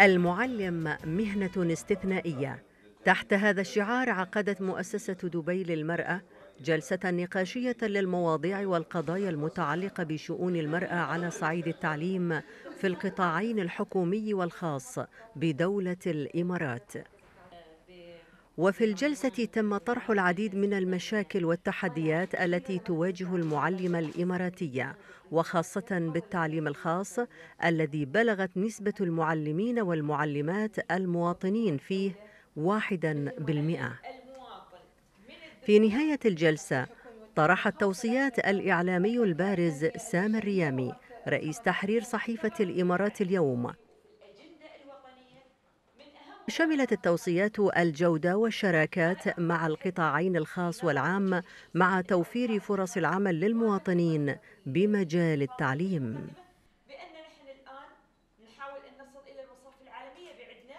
المعلم مهنة استثنائية تحت هذا الشعار عقدت مؤسسة دبي للمرأة جلسة نقاشية للمواضيع والقضايا المتعلقة بشؤون المرأة على صعيد التعليم في القطاعين الحكومي والخاص بدولة الإمارات وفي الجلسة تم طرح العديد من المشاكل والتحديات التي تواجه المعلمة الإماراتية وخاصة بالتعليم الخاص الذي بلغت نسبة المعلمين والمعلمات المواطنين فيه واحدا بالمئة في نهاية الجلسة طرح التوصيات الإعلامي البارز سام الريامي رئيس تحرير صحيفة الإمارات اليوم شملت التوصيات الجودة والشراكات مع القطاعين الخاص والعام مع توفير فرص العمل للمواطنين بمجال التعليم بأن نحن الآن نحاول أن نصل إلى الوصف العالمية بعدنا